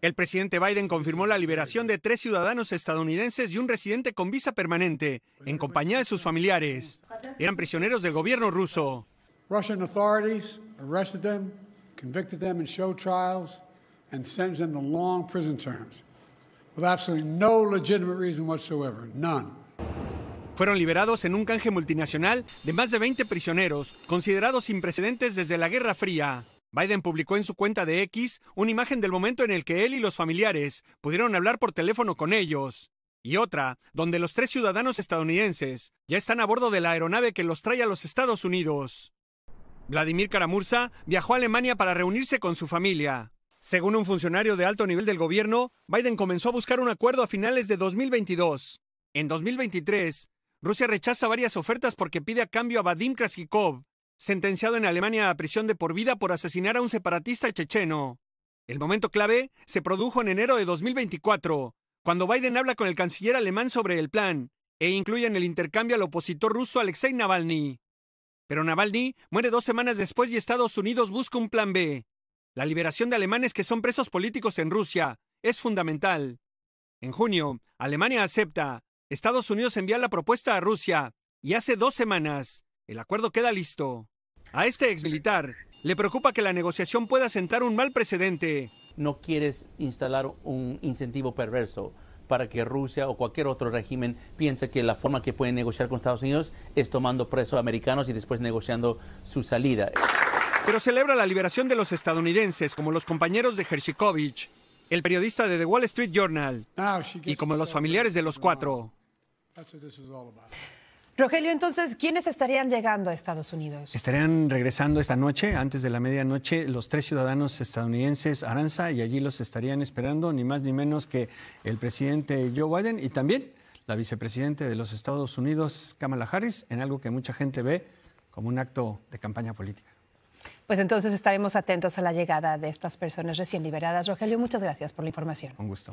El presidente Biden confirmó la liberación de tres ciudadanos estadounidenses y un residente con visa permanente, en compañía de sus familiares. Eran prisioneros del gobierno ruso. Fueron liberados en un canje multinacional de más de 20 prisioneros, considerados sin precedentes desde la Guerra Fría. Biden publicó en su cuenta de X una imagen del momento en el que él y los familiares pudieron hablar por teléfono con ellos, y otra donde los tres ciudadanos estadounidenses ya están a bordo de la aeronave que los trae a los Estados Unidos. Vladimir Karamursa viajó a Alemania para reunirse con su familia. Según un funcionario de alto nivel del gobierno, Biden comenzó a buscar un acuerdo a finales de 2022. En 2023, Rusia rechaza varias ofertas porque pide a cambio a Vadim Krasikov, sentenciado en Alemania a prisión de por vida por asesinar a un separatista checheno. El momento clave se produjo en enero de 2024, cuando Biden habla con el canciller alemán sobre el plan e incluye en el intercambio al opositor ruso Alexei Navalny. Pero Navalny muere dos semanas después y Estados Unidos busca un plan B. La liberación de alemanes que son presos políticos en Rusia es fundamental. En junio, Alemania acepta, Estados Unidos envía la propuesta a Rusia, y hace dos semanas, el acuerdo queda listo. A este militar le preocupa que la negociación pueda sentar un mal precedente. No quieres instalar un incentivo perverso para que Rusia o cualquier otro régimen piense que la forma que pueden negociar con Estados Unidos es tomando presos americanos y después negociando su salida. Pero celebra la liberación de los estadounidenses como los compañeros de Hershikovich, el periodista de The Wall Street Journal y como los familiares de los cuatro. Rogelio, entonces, ¿quiénes estarían llegando a Estados Unidos? Estarían regresando esta noche, antes de la medianoche, los tres ciudadanos estadounidenses Aranza y allí los estarían esperando, ni más ni menos que el presidente Joe Biden y también la vicepresidenta de los Estados Unidos, Kamala Harris, en algo que mucha gente ve como un acto de campaña política. Pues entonces estaremos atentos a la llegada de estas personas recién liberadas. Rogelio, muchas gracias por la información. Un gusto.